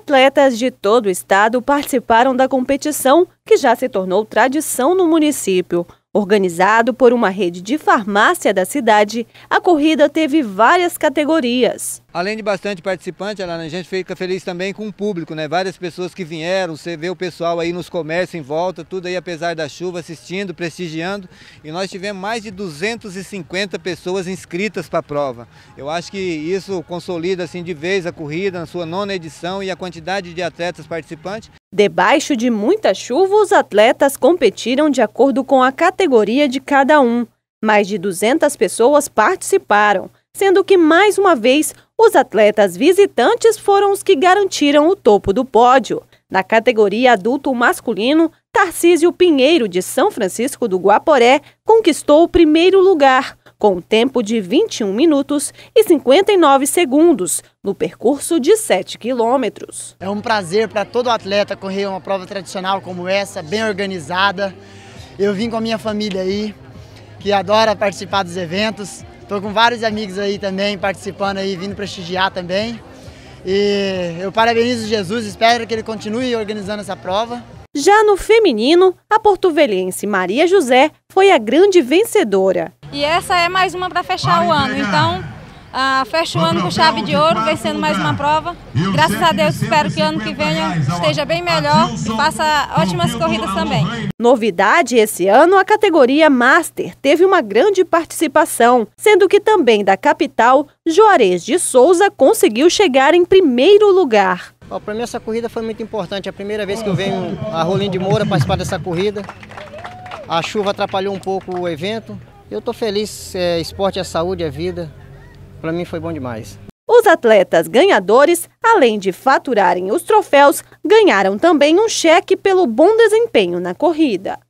atletas de todo o estado participaram da competição, que já se tornou tradição no município. Organizado por uma rede de farmácia da cidade, a corrida teve várias categorias. Além de bastante participante, a gente fica feliz também com o público, né? Várias pessoas que vieram, você vê o pessoal aí nos comércios em volta, tudo aí apesar da chuva, assistindo, prestigiando. E nós tivemos mais de 250 pessoas inscritas para a prova. Eu acho que isso consolida assim de vez a corrida, na sua nona edição e a quantidade de atletas participantes Debaixo de muita chuva, os atletas competiram de acordo com a categoria de cada um. Mais de 200 pessoas participaram, sendo que, mais uma vez, os atletas visitantes foram os que garantiram o topo do pódio. Na categoria adulto masculino, Tarcísio Pinheiro, de São Francisco do Guaporé, conquistou o primeiro lugar, com tempo de 21 minutos e 59 segundos, no percurso de 7 quilômetros. É um prazer para todo atleta correr uma prova tradicional como essa, bem organizada. Eu vim com a minha família aí, que adora participar dos eventos. Estou com vários amigos aí também participando aí, vindo prestigiar também. E eu parabenizo Jesus, espero que ele continue organizando essa prova. Já no feminino, a portovelhense Maria José foi a grande vencedora. E essa é mais uma para fechar o ano. Então, ah, fecha o ano com chave de ouro, vencendo mais uma prova. Graças a Deus, espero que ano que vem esteja bem melhor e faça ótimas corridas também. Novidade esse ano, a categoria Master teve uma grande participação, sendo que também da capital, Juarez de Souza conseguiu chegar em primeiro lugar. Para mim essa corrida foi muito importante, é a primeira vez que eu venho a Rolim de Moura participar dessa corrida. A chuva atrapalhou um pouco o evento, eu estou feliz, é, esporte é saúde, é vida. Para mim foi bom demais. Os atletas ganhadores, além de faturarem os troféus, ganharam também um cheque pelo bom desempenho na corrida.